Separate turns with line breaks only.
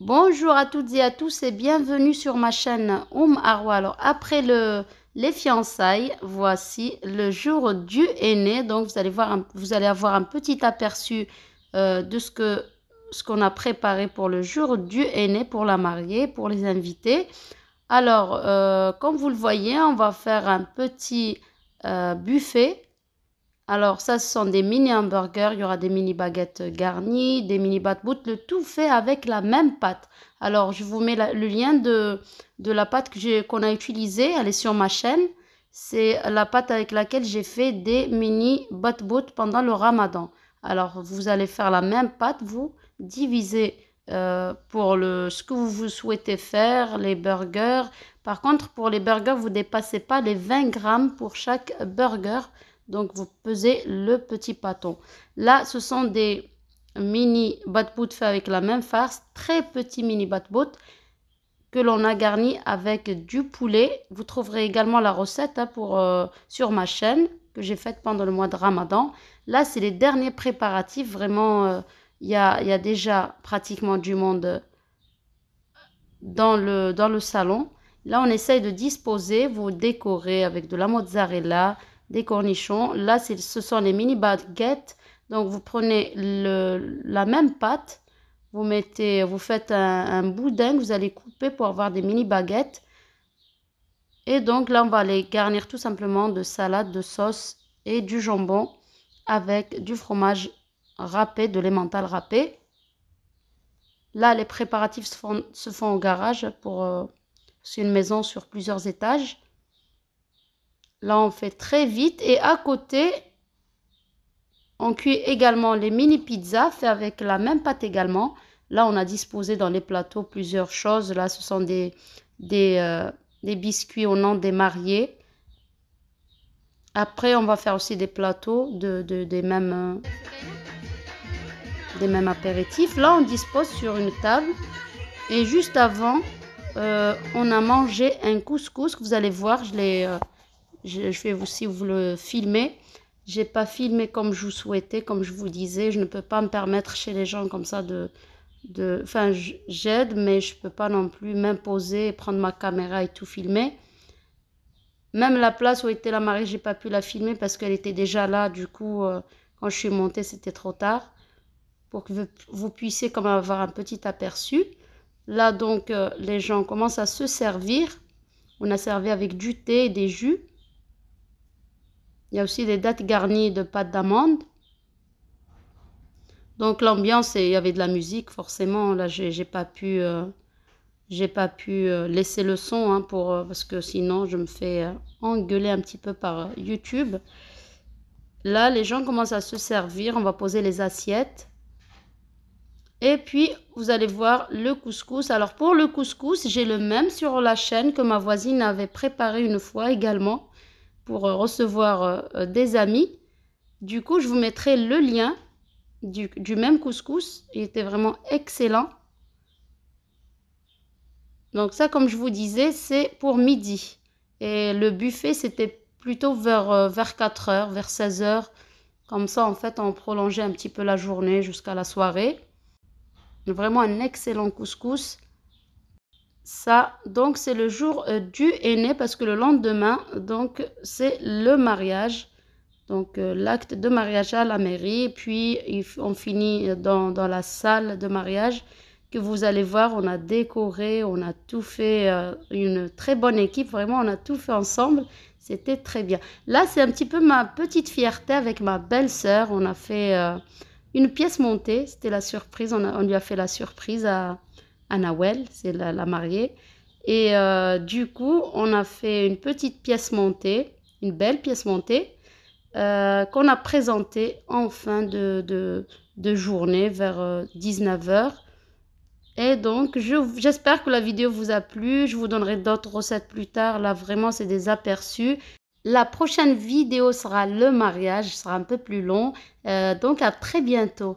Bonjour à toutes et à tous et bienvenue sur ma chaîne Oum Arwa. Alors après les fiançailles, voici le jour du aîné. Donc vous allez, voir vous allez avoir un petit aperçu euh, de ce que ce qu'on a préparé pour le jour du aîné, pour la mariée, pour les invités. Alors, euh, comme vous le voyez, on va faire un petit euh, buffet alors ça, ce sont des mini hamburgers, il y aura des mini baguettes garnies, des mini batbouts, le tout fait avec la même pâte. Alors je vous mets le lien de, la pâte qu'on a utilisée, elle est sur ma chaîne. C'est la pâte avec laquelle j'ai fait des mini boots pendant le ramadan. Alors vous allez faire la même pâte, vous divisez euh, pour ce que vous souhaitez faire, les burgers. Par contre, pour les burgers, vous ne dépassez pas les 20 grammes pour chaque burger donc, vous pesez le petit pâton. Là, ce sont des mini batbout faits avec la même farce. Très petits mini batbout que l'on a garnis avec du poulet. Vous trouverez également la recette hein, pour, euh, sur ma chaîne que j'ai faite pendant le mois de Ramadan. Là, c'est les derniers préparatifs. Vraiment, euh, il y, a, déjà pratiquement du monde euh, dans le, dans le salon. Là, on essaye de disposer, vous décorer avec de la mozzarella, cornichons. Là, ce sont les mini baguettes. Donc, vous prenez la même pâte, vous, mettez, vous faites un, boudin que vous allez couper pour avoir des mini baguettes. Et donc, là, on va les garnir tout simplement de salade, de sauce et du jambon avec du fromage râpé, de l'emmental râpé. Là, les préparatifs se font, se font au garage pour... Euh, une maison sur plusieurs étages. Là, on fait très vite. Et à côté, on cuit également les mini pizzas faites avec la même pâte également. Là, on a disposé dans les plateaux plusieurs choses. Là, ce sont des, des, euh, des biscuits au nom des mariés. Après, on va faire aussi des plateaux de, des, mêmes, euh, des mêmes apéritifs. Là, on dispose sur une table. Et juste avant, euh, on a mangé un couscous. Vous allez voir, je l'ai je, je vais aussi vous le filmer. J'ai pas filmé comme je vous souhaitais, comme je vous disais. Je ne peux pas me permettre chez les gens comme ça de... de enfin, j'aide, mais je peux pas non plus m'imposer, prendre ma caméra et tout filmer. Même la place où était la marée, j'ai pas pu la filmer parce qu'elle était déjà là. Du coup, euh, quand je suis montée, c'était trop tard. Pour que vous, puissiez comme avoir un petit aperçu. Là, donc, euh, les gens commencent à se servir. On a servi avec du thé et des jus. Il y a aussi des dates garnies de pâte d'amande. Donc l'ambiance, il y avait de la musique, forcément. Là, j'ai pas pu, j'ai pas pu euh, euh, laisser le son hein, pour, euh, parce que sinon, je me fais engueuler un petit peu par YouTube. Là, les gens commencent à se servir. On va poser les assiettes. Et puis, vous allez voir le couscous. Alors, pour le couscous, j'ai le même sur la chaîne que ma voisine avait préparé une fois également pour euh, recevoir euh, euh, des amis. Du coup, je vous mettrai le lien du, même couscous. Il était vraiment excellent. Donc ça, comme je vous disais, c'est pour midi. Et le buffet, c'était plutôt vers, vers 4 heures, vers 16 heures. Comme ça, en fait, on prolongeait un petit peu la journée jusqu'à la soirée. Vraiment un excellent couscous ça, donc c'est le jour euh, du aîné parce que le lendemain, donc c'est le mariage, donc euh, l'acte de mariage à la mairie. Puis on finit euh, dans, dans, la salle de mariage que vous allez voir, on a décoré, on a tout fait, une très bonne équipe, vraiment on a tout fait ensemble. C'était très bien. Là, c'est un petit peu ma petite fierté avec ma belle-sœur. On a fait une pièce montée. C'était la surprise. On, on lui a fait la surprise à, Anawel, c'est la, mariée. Et euh, du coup, on a fait une petite pièce montée, une belle pièce montée, euh, qu'on a présentée en fin de, journée vers 19h. Euh, Et donc, j'espère que la vidéo vous a plu. Je vous donnerai d'autres recettes plus tard. Là, vraiment, c'est des aperçus. La prochaine vidéo sera le mariage, sera un peu plus long. donc, à très bientôt.